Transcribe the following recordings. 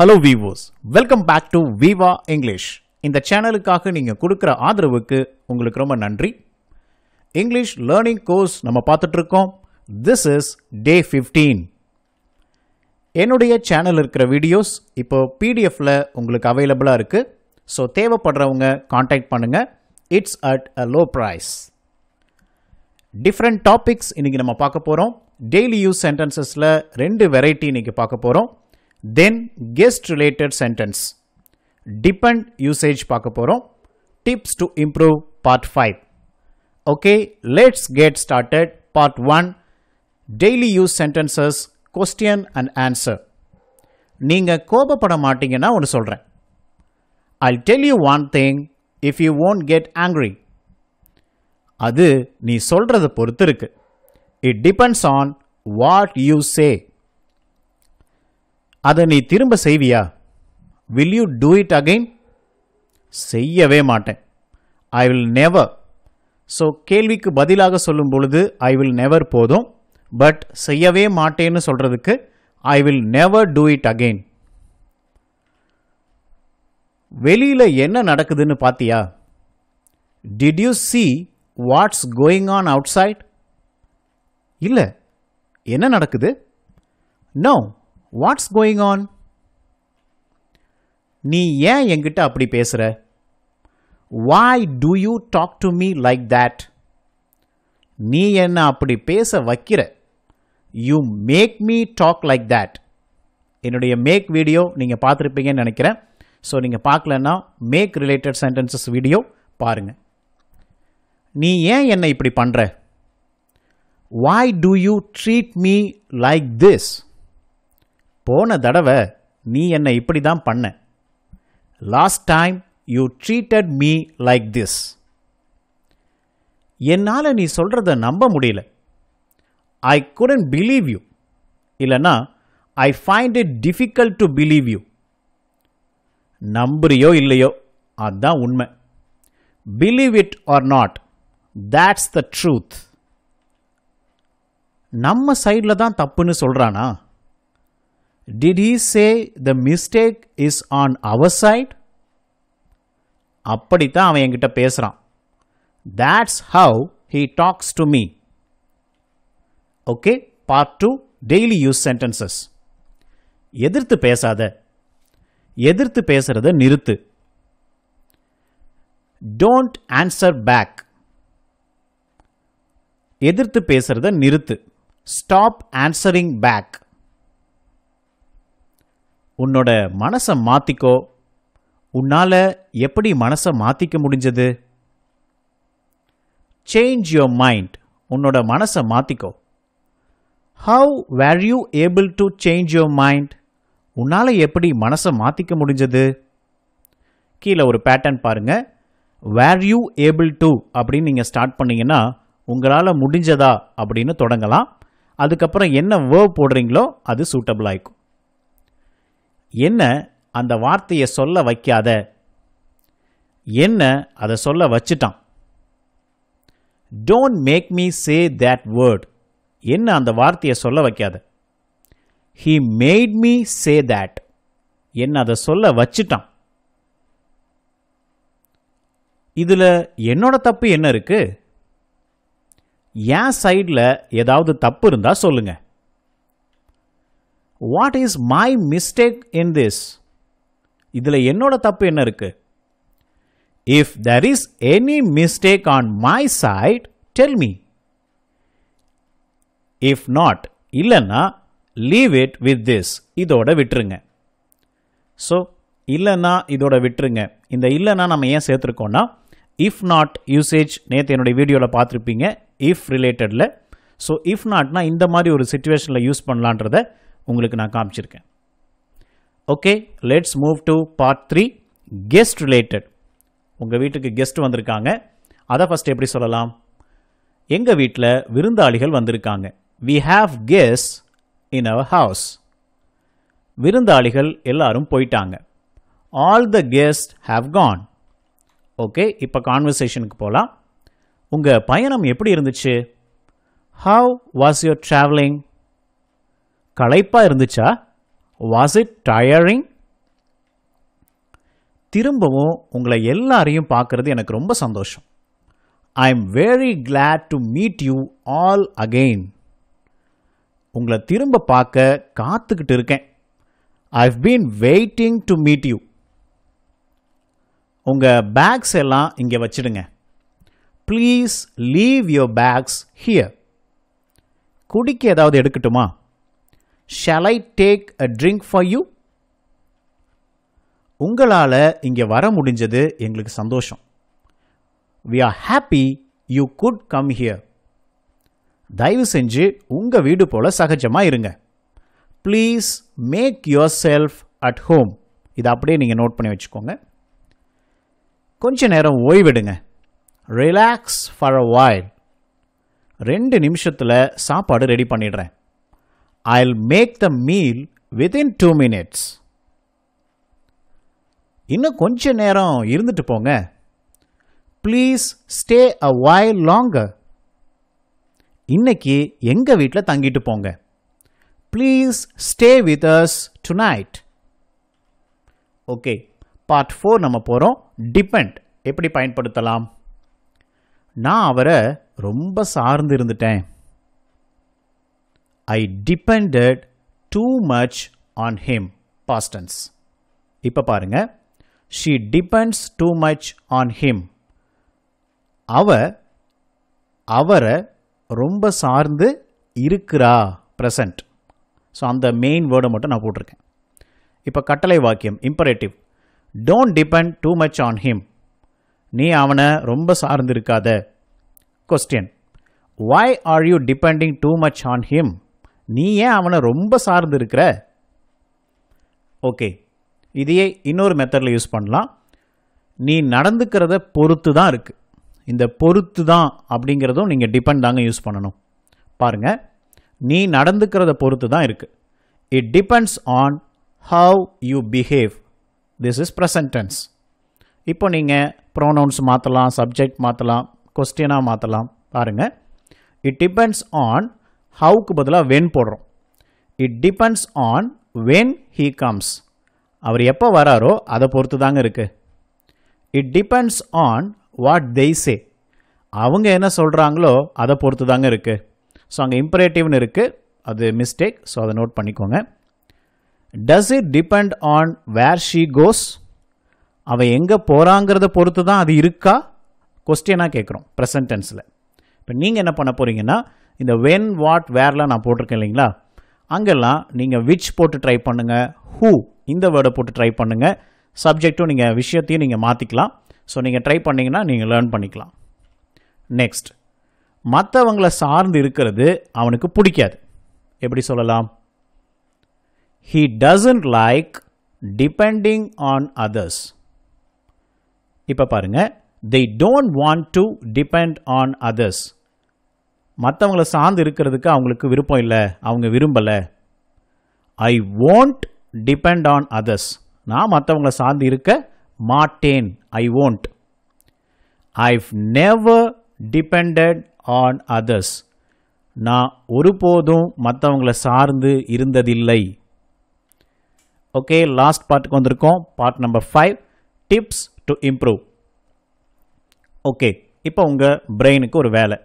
hello வீவோஸ் welcome back to Viva English இந்த சேனலுக்காக நீங்கள் கொடுக்குற ஆதரவுக்கு உங்களுக்கு ரொம்ப நன்றி இங்கிலீஷ் லேர்னிங் கோர்ஸ் நம்ம பார்த்துட்ருக்கோம் திஸ் இஸ் டே ஃபிஃப்டீன் என்னுடைய சேனல் இருக்கிற வீடியோஸ் இப்போது பிடிஎஃப்பில் உங்களுக்கு அவைலபிளாக இருக்குது ஸோ தேவைப்படுறவங்க காண்டாக்ட் பண்ணுங்கள் it's at a low price different topics இன்றைக்கி நம்ம பார்க்க போகிறோம் டெய்லி யூஸ் சென்டென்சஸில் ரெண்டு வெரைட்டி இன்றைக்கி பார்க்க போகிறோம் then guest related sentence depend usage பார்க்க போகிறோம் tips to improve part five okay let's get started part one daily use sentences question and answer நீங்கள் கோபப்பட மாட்டீங்கன்னா ஒன்று சொல்கிறேன் I tell you one thing if you won't get angry அது நீ சொல்கிறத பொறுத்து இருக்கு it depends on what you say அதை நீ திரும்ப செய்வியா will you do it again செய்யவே மாட்டேன் ஐ வில் நெவர் ஸோ கேள்விக்கு பதிலாக சொல்லும் பொழுது ஐ வில் நெவர் போதும் பட் செய்யவே மாட்டேன்னு சொல்கிறதுக்கு I will never do it again வெளியில் என்ன நடக்குதுன்னு பார்த்தியா did you see what's going on outside இல்லை என்ன நடக்குது நோ வாட்ஸ் கோயிங் ஆன் நீ ஏன் என்கிட்ட அப்படி பேசுகிற why do you talk to me like that நீ என்ன அப்படி பேச வைக்கிற you make me talk like that என்னுடைய மேக் வீடியோ நீங்கள் பார்த்துருப்பீங்கன்னு நினைக்கிறேன் ஸோ நீங்கள் பார்க்கலன்னா மேக் ரிலேட்டட் சென்டென்சஸ் வீடியோ பாருங்கள் நீ ஏன் என்னை இப்படி பண்ணுற why do you treat me like this போன தடவை நீ என்னை இப்படி தான் பண்ண last time you treated me like this என்னால் நீ சொல்கிறத நம்ப முடியல ஐ குடன் பிலீவ் யூ இல்லைன்னா I find it difficult to believe you நம்புறியோ இல்லையோ அதுதான் உண்மை believe it or not that's the truth நம்ம சைடில் தான் தப்புன்னு சொல்கிறானா did he say the mistake is on our side அப்படித்தான் அவன் என்கிட்ட பேசுகிறான் that's how he talks to me okay part two daily use sentences எதிர்த்து பேசாத எதிர்த்து பேசுகிறத நிறுத்து டோன்ட் ஆன்சர் பேக் எதிர்த்து பேசுகிறத நிறுத்து ஸ்டாப் ஆன்சரிங் பேக் உன்னோட மனசை மாற்றிக்கோ உன்னால் எப்படி மனசை மாற்றிக்க முடிஞ்சது சேஞ்ச் யோர் மைண்ட் உன்னோட மனசை மாற்றிக்கோ how were you able to change your mind உன்னால் எப்படி மனசை மாற்றிக்க முடிஞ்சது கீழே ஒரு பேட்டர்ன் பாருங்க வேர் யூ ஏபிள் டு அப்படின்னு நீங்கள் ஸ்டார்ட் பண்ணீங்கன்னா உங்களால் முடிஞ்சதா அப்படின்னு தொடங்கலாம் அதுக்கப்புறம் என்ன வேர்வ் போடுறீங்களோ அது சூட்டபிள் ஆகிக்கும் என்ன அந்த வார்த்தையை சொல்ல வைக்காத என்ன அதை சொல்ல வச்சுட்டான் don't make me say that word என்ன அந்த வார்த்தையை சொல்ல வைக்காத he made me say that என்ன அதை சொல்ல வச்சுட்டான் இதில் என்னோட தப்பு என்ன இருக்குது என் சைடில் ஏதாவது தப்பு இருந்தால் சொல்லுங்கள் what is my mistake in this இதில் என்னோட தப்பு என்ன இருக்குது if there is any mistake on my side tell me if not இல்லைன்னா லீவ் இட் வித் திஸ் இதோட விட்டுருங்க ஸோ இல்லைன்னா இதோட விட்டுருங்க இந்த இல்லைன்னா நம்ம ஏன் சேர்த்துருக்கோன்னா இஃப் நாட் யூசேஜ் நேற்று என்னுடைய வீடியோவில் பார்த்துருப்பீங்க இஃப் ரிலேட்டடில் ஸோ இஃப் நாட்னா இந்த மாதிரி ஒரு சுச்சுவேஷனில் யூஸ் பண்ணலான்றதை உங்களுக்கு நான் காமிச்சிருக்கேன் okay let's move to part three guest related உங்கள் வீட்டுக்கு கெஸ்ட் வந்திருக்காங்க அதை ஃபஸ்ட் எப்படி சொல்லலாம் எங்கள் வீட்டில் விருந்தாளிகள் வந்திருக்காங்க we have guests in our house விருந்தாளிகள் எல்லாரும் போயிட்டாங்க all the guest have gone okay இப்போ கான்வர்சேஷனுக்கு போகலாம் உங்கள் பயணம் எப்படி இருந்துச்சு ஹவ் வாஸ் யுவர் ட்ராவலிங் களைப்பாக இருந்துச்சா வாஸ் இட் டயரிங் திரும்பவும் உங்களை எல்லாரையும் பார்க்குறது எனக்கு ரொம்ப சந்தோஷம் I am very glad to meet you all again உங்களை திரும்ப பார்க்க காத்துக்கிட்டு இருக்கேன் I have been waiting to meet you உங்கள் பேக்ஸ் எல்லாம் இங்கே வச்சுடுங்க please leave your bags here குடிக்க ஏதாவது எடுக்கட்டுமா shall I take a drink for you உங்களால் இங்கே வர முடிஞ்சது எங்களுக்கு சந்தோஷம் we are happy you could come here தயவு செஞ்சு உங்கள் வீடு போல் சகஜமாக இருங்க please make yourself at home இதை அப்படியே நீங்கள் நோட் பண்ணி வச்சுக்கோங்க கொஞ்ச நேரம் ஓய்வெடுங்க ரிலாக்ஸ் ஃபார் அ வாயில் ரெண்டு நிமிஷத்தில் சாப்பாடு ரெடி பண்ணிடுறேன் I'll make the meal within two minutes இன்னும் கொஞ்ச நேரம் இருந்துட்டு போங்க please stay a while longer இன்னைக்கு எங்கள் வீட்டில் தங்கிட்டு போங்க please stay with us tonight okay part four நம்ம போகிறோம் டிபெண்ட் எப்படி பயன்படுத்தலாம் நான் அவரை ரொம்ப சார்ந்து இருந்துட்டேன் I depended too much on him past tense இப்போ பாருங்க she depends too much on him அவ அவரை ரொம்ப சார்ந்து இருக்கிறா ப்ரெசண்ட் ஸோ அந்த மெயின் வேர்டை மட்டும் நான் போட்டிருக்கேன் இப்போ கட்டளை வாக்கியம் imperative don't depend too much on him நீ அவனை ரொம்ப சார்ந்து இருக்காத question why are you depending too much on him நீ ஏன் அவனை ரொம்ப சார்ந்து இருக்கிற ஓகே இதையே இன்னொரு மெத்தடில் யூஸ் பண்ணலாம் நீ நடந்துக்கிறத பொறுத்து தான் இருக்குது இந்த பொறுத்து தான் அப்படிங்கிறதும் நீங்கள் டிபெண்ட் தாங்க யூஸ் பண்ணணும் பாருங்கள் நீ நடந்துக்கிறத பொறுத்து தான் இருக்குது it depends on how you behave this is present tense இப்போ நீங்கள் ப்ரோனவுன்ஸ் மாற்றலாம் சப்ஜெக்ட் மாற்றலாம் கொஸ்டினாக மாற்றலாம் பாருங்கள் இட் டிபெண்ட்ஸ் ஆன் ஹவுக்கு பதிலாக வென் போடுறோம் it depends on when he comes அவர் எப்போ வராரோ அதை பொறுத்து தாங்க இருக்குது it depends on what say அவங்க என்ன சொல்கிறாங்களோ அதை பொறுத்து தாங்க இருக்குது ஸோ அங்கே இம்பரேட்டிவ்னு இருக்குது அது மிஸ்டேக் ஸோ அதை நோட் பண்ணிக்கோங்க does it depend on where she goes அவள் எங்கே போகிறாங்கிறத பொறுத்து தான் அது இருக்கா கொஸ்டினாக கேட்குறோம் ப்ரெசன்டென்ஸில் இப்போ நீங்கள் என்ன பண்ண போகிறீங்கன்னா இந்த வென் வாட் வேர்லாம் நான் போட்டிருக்கேன் இல்லைங்களா அங்கெல்லாம் நீங்கள் விச் போட்டு ட்ரை பண்ணுங்கள் ஹூ இந்த வேர்டை போட்டு ட்ரை பண்ணுங்கள் சப்ஜெக்ட்டும் நீங்கள் விஷயத்தையும் நீங்கள் மாற்றிக்கலாம் ஸோ நீங்கள் ட்ரை பண்ணிங்கன்னா நீங்கள் லேர்ன் பண்ணிக்கலாம் நெக்ஸ்ட் மற்றவங்களை சார்ந்து இருக்கிறது அவனுக்கு பிடிக்காது எப்படி சொல்லலாம் he doesn't like depending on others இப்போ பாருங்கள் they don't want to depend on others மற்றவங்களை சார்ந்து இருக்கிறதுக்கு அவங்களுக்கு விருப்பம் இல்லை அவங்க விரும்பலை I won't depend on others நான் மற்றவங்களை சார்ந்து இருக்க மாட்டேன் I won't I've never depended on others நான் ஒருபோதும் மற்றவங்களை சார்ந்து இருந்ததில்லை ஓகே லாஸ்ட் பார்ட்டுக்கு வந்திருக்கோம் part number five tips to improve okay இப்போ உங்கள் பிரெயினுக்கு ஒரு வேலை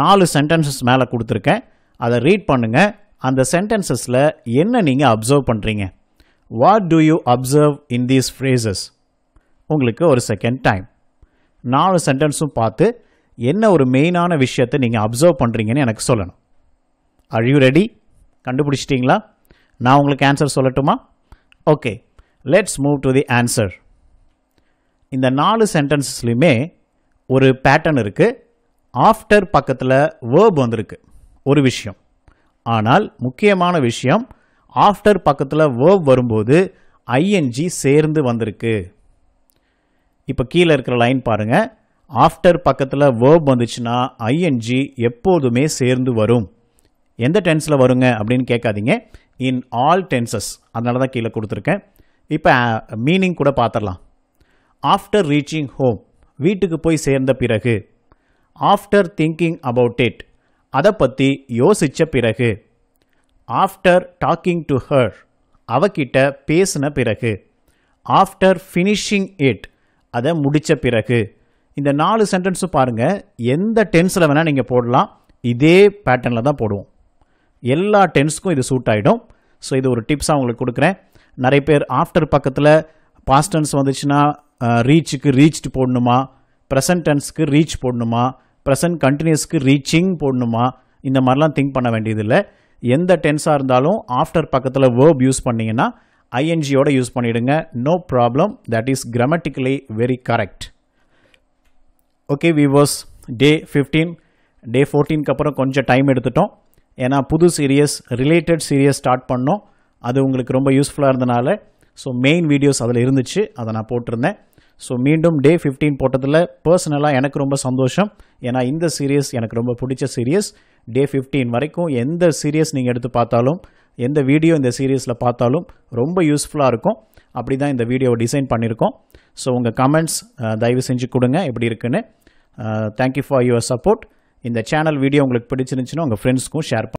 நாலு சென்டென்சஸ் மேலே கொடுத்துருக்கேன் அதை ரீட் பண்ணுங்கள் அந்த சென்டென்சஸில் என்ன நீங்கள் அப்சர்வ் பண்ணுறீங்க what do you observe in these phrases உங்களுக்கு ஒரு செகண்ட் டைம் நாலு சென்டென்ஸும் பார்த்து என்ன ஒரு மெயினான விஷயத்தை நீங்கள் அப்சர்வ் பண்ணுறீங்கன்னு எனக்கு சொல்லணும் ஆர் யூ ரெடி கண்டுபிடிச்சிட்டிங்களா நான் உங்களுக்கு ஆன்சர் சொல்லட்டுமா okay let's move to the answer இந்த நாலு சென்டென்சஸ்லையுமே ஒரு பேட்டர்ன் இருக்குது ஆஃப்டர் பக்கத்தில் வேர்ப் வந்திருக்கு ஒரு விஷயம் ஆனால் முக்கியமான விஷயம் ஆஃப்டர் பக்கத்தில் வேர்ப் வரும்போது ஐஎன்ஜி சேர்ந்து வந்திருக்கு இப்போ கீழே இருக்கிற லைன் பாருங்க ஆஃப்டர் பக்கத்தில் வேர்ப் வந்துச்சுன்னா ஐஎன்ஜி எப்போதுமே சேர்ந்து வரும் எந்த டென்ஸில் வருங்க அப்படின்னு கேட்காதீங்க இன் ஆல் டென்சஸ் அதனால தான் கீழே கொடுத்துருக்கேன் இப்போ மீனிங் கூட பார்த்துடலாம் ஆஃப்டர் ரீச்சிங் ஹோம் வீட்டுக்கு போய் சேர்ந்த பிறகு ஆஃப்டர் திங்கிங் அபவுட் இட் அதை பற்றி யோசித்த பிறகு ஆஃப்டர் டாக்கிங் டு ஹர் அவகிட்ட பேசின பிறகு ஆஃப்டர் ஃபினிஷிங் இட் அதை முடித்த பிறகு இந்த நாலு சென்டென்ஸும் பாருங்கள் எந்த டென்ஸில் வேணால் நீங்கள் போடலாம் இதே பேட்டர்னில் தான் போடுவோம் எல்லா டென்ஸுக்கும் இது சூட் ஆகிடும் ஸோ இது ஒரு டிப்ஸாக உங்களுக்கு கொடுக்குறேன் நிறைய பேர் ஆஃப்டர் பக்கத்தில் பாஸ்டன்ஸ் வந்துச்சுன்னா ரீச்சுக்கு ரீச்டு போடணுமா ப்ரெசன்ட் டென்ஸ்க்கு ரீச் போடணுமா ப்ரெசன்ட் கண்டினியூஸ்க்கு ரீச்சிங் போடணுமா இந்த மாதிரிலாம் திங்க் பண்ண வேண்டியதில்லை எந்த டென்ஸாக இருந்தாலும் ஆஃப்டர் பக்கத்தில் வேர்ப் யூஸ் பண்ணிங்கன்னா ஐஎன்ஜியோட யூஸ் பண்ணிவிடுங்க no problem that is grammatically very correct okay விவோஸ் டே ஃபிஃப்டீன் டே ஃபோர்டீனுக்கு அப்புறம் கொஞ்சம் டைம் எடுத்துட்டோம் ஏன்னா புது சீரியஸ் ரிலேட்டட் சீரியஸ் ஸ்டார்ட் பண்ணோம் அது உங்களுக்கு ரொம்ப யூஸ்ஃபுல்லாக இருந்தனால ஸோ மெயின் வீடியோஸ் அதில் இருந்துச்சு அதை நான் போட்டிருந்தேன் ஸோ மீண்டும் டே ஃபிஃப்டீன் போட்டதில் பர்சனலாக எனக்கு ரொம்ப சந்தோஷம் ஏன்னா இந்த சீரியஸ் எனக்கு ரொம்ப பிடிச்ச சீரியஸ் டே ஃபிஃப்டீன் வரைக்கும் எந்த சீரியஸ் நீங்கள் எடுத்து பார்த்தாலும் எந்த வீடியோ இந்த சீரியஸில் பார்த்தாலும் ரொம்ப யூஸ்ஃபுல்லாக இருக்கும் அப்படி தான் இந்த வீடியோவை டிசைன் பண்ணியிருக்கோம் ஸோ உங்கள் கமெண்ட்ஸ் தயவு செஞ்சு கொடுங்க எப்படி இருக்குன்னு தேங்க்யூ ஃபார் யுவர் சப்போர்ட் இந்த சேனல் வீடியோ உங்களுக்கு பிடிச்சிருந்துச்சுன்னா உங்கள் ஃப்ரெண்ட்ஸ்க்கும் ஷேர்